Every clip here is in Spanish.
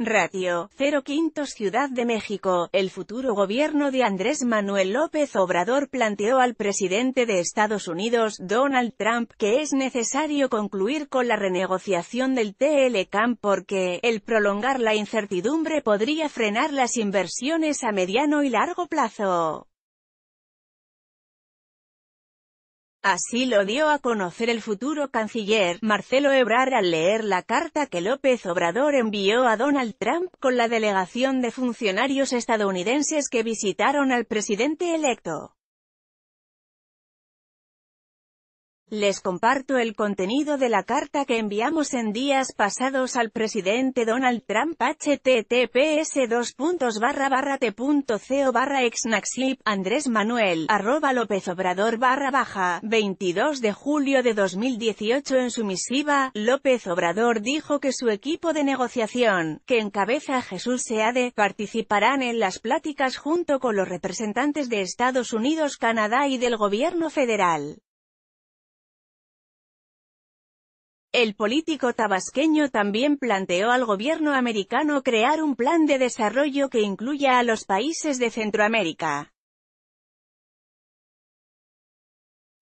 Ratio, 05 Ciudad de México, el futuro gobierno de Andrés Manuel López Obrador planteó al presidente de Estados Unidos, Donald Trump, que es necesario concluir con la renegociación del TLCAM porque, el prolongar la incertidumbre podría frenar las inversiones a mediano y largo plazo. Así lo dio a conocer el futuro canciller, Marcelo Ebrard al leer la carta que López Obrador envió a Donald Trump con la delegación de funcionarios estadounidenses que visitaron al presidente electo. Les comparto el contenido de la carta que enviamos en días pasados al presidente Donald Trump https dos barra barra t.co barra andrés manuel arroba lópez obrador barra baja 22 de julio de 2018 en su misiva, López Obrador dijo que su equipo de negociación, que encabeza Jesús Seade, participarán en las pláticas junto con los representantes de Estados Unidos, Canadá y del gobierno federal. El político tabasqueño también planteó al gobierno americano crear un plan de desarrollo que incluya a los países de Centroamérica.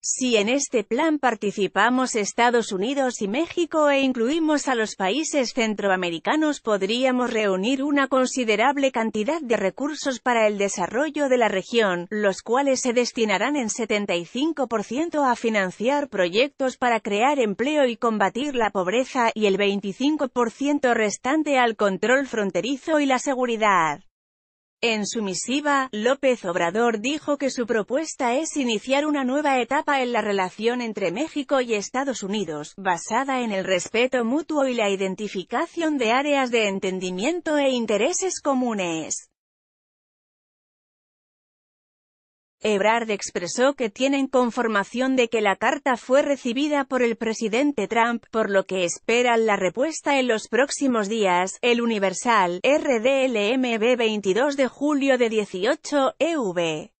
Si en este plan participamos Estados Unidos y México e incluimos a los países centroamericanos podríamos reunir una considerable cantidad de recursos para el desarrollo de la región, los cuales se destinarán en 75% a financiar proyectos para crear empleo y combatir la pobreza y el 25% restante al control fronterizo y la seguridad. En su misiva, López Obrador dijo que su propuesta es iniciar una nueva etapa en la relación entre México y Estados Unidos, basada en el respeto mutuo y la identificación de áreas de entendimiento e intereses comunes. Ebrard expresó que tienen conformación de que la carta fue recibida por el presidente Trump, por lo que esperan la respuesta en los próximos días. El Universal, RDLMB 22 de julio de 18, EV.